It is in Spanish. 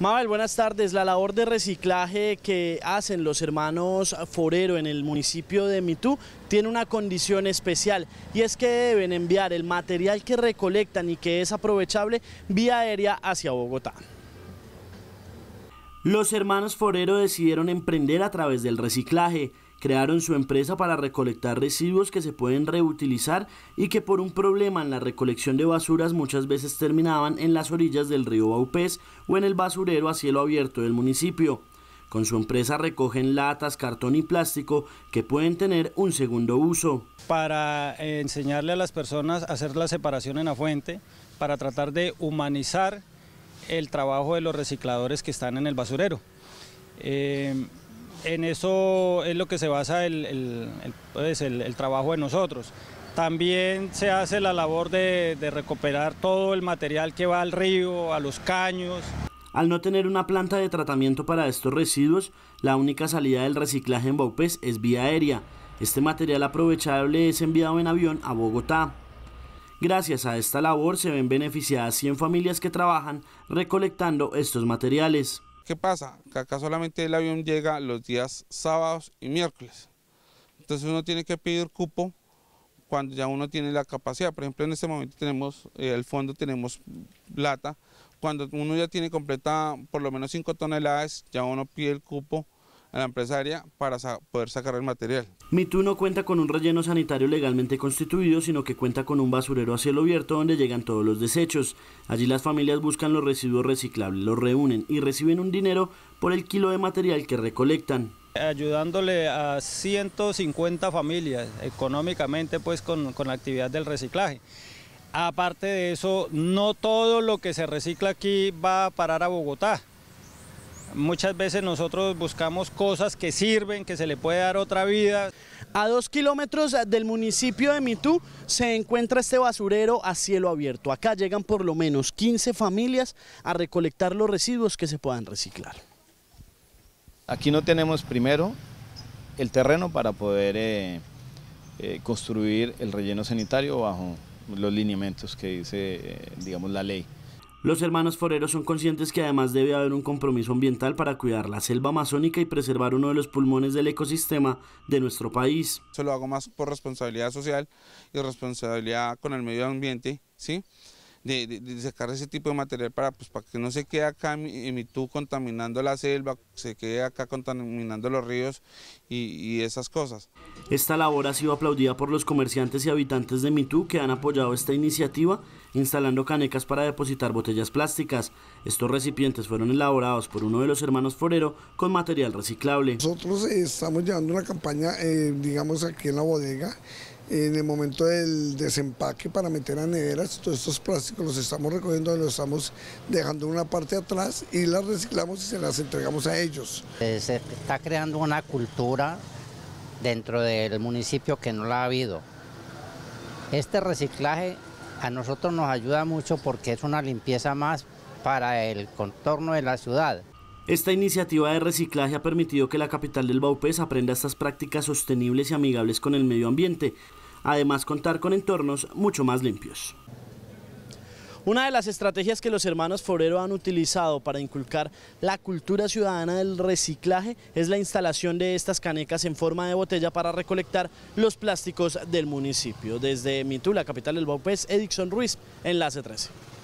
Mabel, buenas tardes. La labor de reciclaje que hacen los hermanos Forero en el municipio de Mitú tiene una condición especial y es que deben enviar el material que recolectan y que es aprovechable vía aérea hacia Bogotá. Los hermanos Forero decidieron emprender a través del reciclaje Crearon su empresa para recolectar residuos que se pueden reutilizar y que por un problema en la recolección de basuras muchas veces terminaban en las orillas del río Baupés o en el basurero a cielo abierto del municipio. Con su empresa recogen latas, cartón y plástico que pueden tener un segundo uso. Para eh, enseñarle a las personas a hacer la separación en la fuente, para tratar de humanizar el trabajo de los recicladores que están en el basurero. Eh, en eso es lo que se basa pues, el, trabajo de nosotros. También se hace la labor de, recuperar todo el material que va al río, a los caños. Al no tener una planta de tratamiento para estos residuos, la única salida del reciclaje en Baupés es vía aérea. Este material aprovechable es enviado en avión a Bogotá. Gracias a esta labor se ven beneficiadas 100 familias que trabajan recolectando estos materiales. ¿Qué pasa? Que acá solamente el avión llega los días sábados y miércoles. Entonces uno tiene que pedir cupo cuando ya uno tiene la capacidad. Por ejemplo, en este momento tenemos, el eh, fondo tenemos plata. Cuando uno ya tiene completa por lo menos 5 toneladas, ya uno pide el cupo a la empresaria para poder sacar el material. Mitú no cuenta con un relleno sanitario legalmente constituido, sino que cuenta con un basurero a cielo abierto donde llegan todos los desechos. Allí las familias buscan los residuos reciclables, los reúnen y reciben un dinero por el kilo de material que recolectan. Ayudándole a 150 familias económicamente pues con, con la actividad del reciclaje. Aparte de eso, no todo lo que se recicla aquí va a parar a Bogotá. Muchas veces nosotros buscamos cosas que sirven, que se le puede dar otra vida. A dos kilómetros del municipio de Mitú se encuentra este basurero a cielo abierto. Acá llegan por lo menos 15 familias a recolectar los residuos que se puedan reciclar. Aquí no tenemos primero el terreno para poder eh, eh, construir el relleno sanitario bajo los lineamientos que dice, eh, digamos, la ley. Los hermanos foreros son conscientes que además debe haber un compromiso ambiental para cuidar la selva amazónica y preservar uno de los pulmones del ecosistema de nuestro país. Se lo hago más por responsabilidad social y responsabilidad con el medio ambiente, ¿sí? de, sacar ese tipo de material para, pues, para que no se quede acá en Mitú contaminando la selva, se quede acá contaminando los ríos y, y esas cosas. Esta labor ha sido aplaudida por los comerciantes y habitantes de Mitú que han apoyado esta iniciativa instalando canecas para depositar botellas plásticas. Estos recipientes fueron elaborados por uno de los hermanos Forero con material reciclable. Nosotros eh, estamos llevando una campaña, eh, digamos, aquí en la bodega en el momento del desempaque para meter a neveras, todos estos plásticos los estamos recogiendo, los estamos dejando una parte atrás y las reciclamos y se las entregamos a ellos. Eh, se está creando una cultura dentro del municipio que no la ha habido. Este reciclaje a nosotros nos ayuda mucho porque es una limpieza más para el contorno de la ciudad. Esta iniciativa de reciclaje ha permitido que la capital del Baupés aprenda estas prácticas sostenibles y amigables con el medio ambiente, además contar con entornos mucho más limpios. Una de las estrategias que los hermanos Forero han utilizado para inculcar la cultura ciudadana del reciclaje es la instalación de estas canecas en forma de botella para recolectar los plásticos del municipio. Desde Mitú, la capital del Baupés, Edixon Ruiz, Enlace 13.